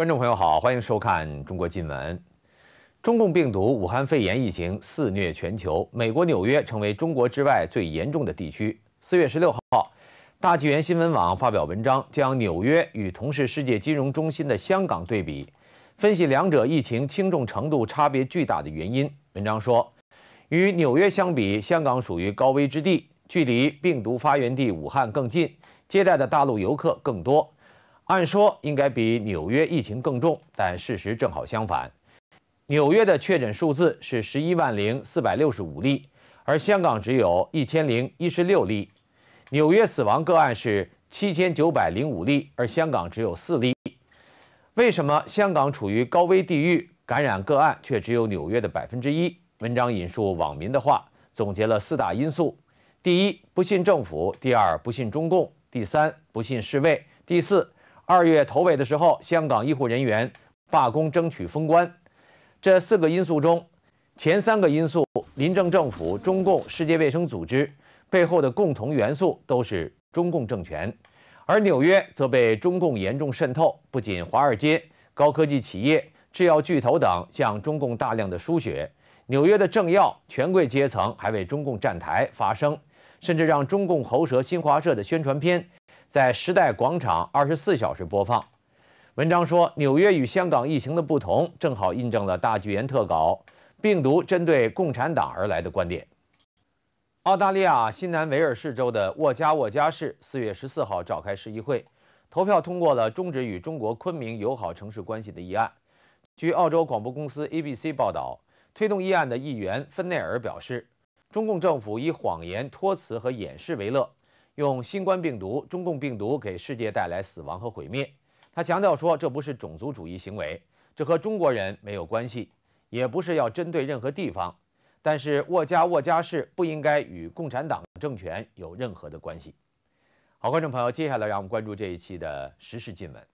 观众朋友好，欢迎收看中国新闻。中共病毒武汉肺炎疫情肆虐全球，美国纽约成为中国之外最严重的地区。四月十六号，大纪元新闻网发表文章，将纽约与同是世界金融中心的香港对比，分析两者疫情轻重程度差别巨大的原因。文章说，与纽约相比，香港属于高危之地，距离病毒发源地武汉更近，接待的大陆游客更多。按说应该比纽约疫情更重，但事实正好相反。纽约的确诊数字是十一万零四百六十五例，而香港只有一千零一十六例。纽约死亡个案是七千九百零五例，而香港只有四例。为什么香港处于高危地域，感染个案却只有纽约的百分之一？文章引述网民的话，总结了四大因素：第一，不信政府；第二，不信中共；第三，不信世卫；第四。二月头尾的时候，香港医护人员罢工争取封关，这四个因素中，前三个因素，民政政府、中共、世界卫生组织背后的共同元素都是中共政权，而纽约则被中共严重渗透，不仅华尔街、高科技企业、制药巨头等向中共大量的输血，纽约的政要、权贵阶层还为中共站台发声，甚至让中共喉舌新华社的宣传片。在时代广场二十四小时播放。文章说，纽约与香港疫情的不同，正好印证了大剧院特稿“病毒针对共产党而来的”观点。澳大利亚新南威尔士州的沃加沃加市，四月十四号召开市议会，投票通过了终止与中国昆明友好城市关系的议案。据澳洲广播公司 ABC 报道，推动议案的议员芬内尔表示：“中共政府以谎言、托词和掩饰为乐。”用新冠病毒、中共病毒给世界带来死亡和毁灭，他强调说这不是种族主义行为，这和中国人没有关系，也不是要针对任何地方。但是沃加沃加市不应该与共产党政权有任何的关系。好，观众朋友，接下来让我们关注这一期的时事新闻。